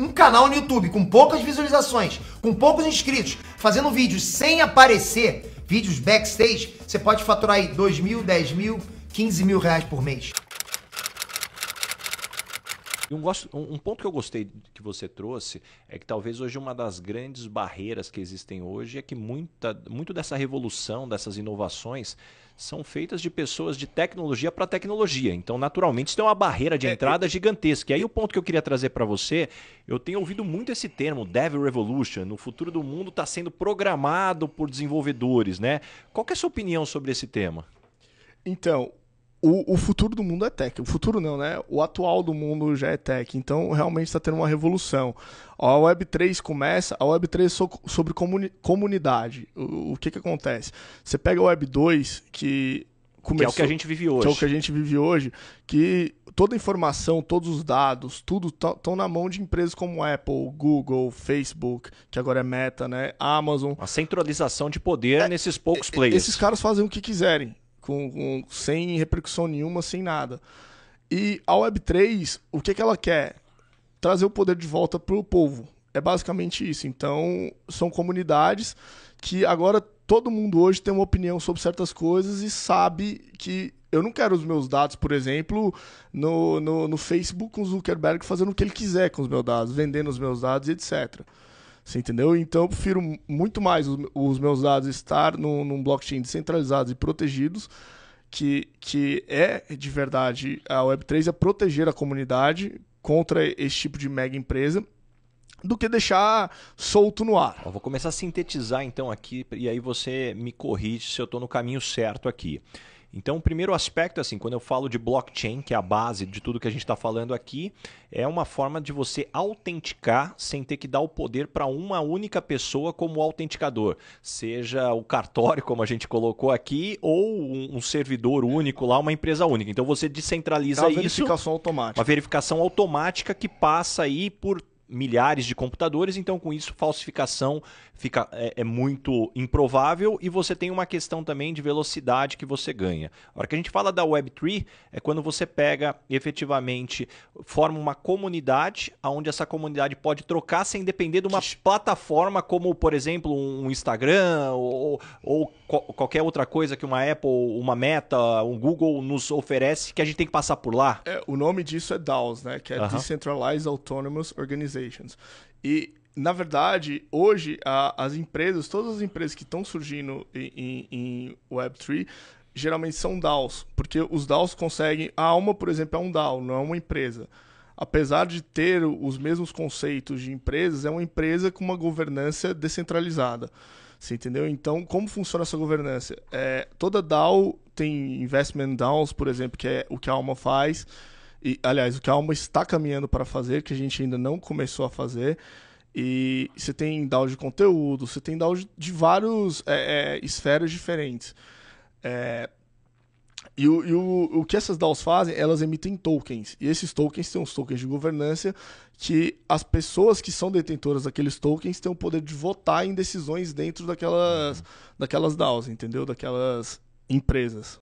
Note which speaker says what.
Speaker 1: um canal no YouTube com poucas visualizações, com poucos inscritos, fazendo vídeos sem aparecer, vídeos backstage, você pode faturar aí 2 mil, 10 mil, 15 mil reais por mês. E um, um, ponto que eu gostei que você trouxe é que talvez hoje uma das grandes barreiras que existem hoje é que muita, muito dessa revolução, dessas inovações, são feitas de pessoas de tecnologia para tecnologia. Então, naturalmente, isso tem uma barreira de é, entrada é, é, gigantesca. E aí, o ponto que eu queria trazer para você, eu tenho ouvido muito esse termo, Dev Revolution. O futuro do mundo está sendo programado por desenvolvedores, né? Qual é a sua opinião sobre esse tema?
Speaker 2: Então, o, o, futuro do mundo é tech. O futuro não, né? O atual do mundo já é tech. Então, realmente está tendo uma revolução. A Web3 começa, a Web3 é so, sobre comuni, comunidade. O, o, que, que acontece? Você pega a Web2, que começou... Que é o que a gente vive hoje. Que é o que a gente vive hoje, que toda a informação, todos os dados, tudo estão tá, na mão de empresas como Apple, Google, Facebook, que agora é Meta, né? Amazon. a centralização de poder é, nesses poucos é, players. Esses caras fazem o que quiserem com, com, sem repercussão nenhuma, sem nada. E a Web3, o que, que ela quer? Trazer o poder de volta para o povo. É basicamente isso. Então, são comunidades que agora todo mundo hoje tem uma opinião sobre certas coisas e sabe que eu não quero os meus dados, por exemplo, no, no, no Facebook com o Zuckerberg fazendo o que ele quiser com os meus dados, vendendo os meus dados, etc. Você entendeu? Então eu prefiro muito mais os, os meus dados estar num, num blockchain descentralizados e protegidos, que, que é de verdade a Web3 é proteger a comunidade contra esse tipo de mega empresa
Speaker 1: do que deixar solto no ar. Eu vou começar a sintetizar então aqui e aí você me corrige se eu estou no caminho certo aqui. Então, o primeiro aspecto, assim, quando eu falo de blockchain, que é a base de tudo que a gente está falando aqui, é uma forma de você autenticar sem ter que dar o poder para uma única pessoa como autenticador, seja o cartório, como a gente colocou aqui, ou um, um servidor único lá, uma empresa única. Então, você descentraliza isso. Uma verificação automática. Uma verificação automática que passa aí por milhares de computadores, então com isso falsificação fica, é, é, muito improvável e você tem uma questão também de velocidade que você ganha. A hora que a gente fala da Web3 é quando você pega efetivamente, forma uma comunidade onde essa comunidade pode trocar sem depender de uma que... plataforma como, por exemplo, um Instagram ou, ou co- qualquer outra coisa que uma Apple, uma Meta, um Google nos oferece que a gente tem que passar por lá. É, o nome disso é DAOs, né? Que é
Speaker 2: Decentralized Autonomous Organization Organizations. E, na verdade, hoje, a, as empresas, todas as empresas que estão surgindo em, em, Web3, geralmente são DAOs, porque os DAOs conseguem. A Alma, por exemplo, é um DAO, não é uma empresa. Apesar de ter os mesmos conceitos de empresas, é uma empresa com uma governança descentralizada. Você entendeu? Então, como funciona essa governança? É, toda DAO tem investment DAOs, por exemplo, que é o que a Alma faz. E, aliás, o que a Alma está caminhando para fazer, que a gente ainda não começou a fazer. E você tem DAO de conteúdo, você tem DAO de várias é, é, esferas diferentes. É, e, o, e o, o que essas DAOs fazem? Elas emitem tokens. E esses tokens são os tokens de governança que as pessoas que são detentoras daqueles tokens têm o poder de votar em decisões dentro daquelas, uhum. daquelas DAOs, entendeu? Daquelas empresas.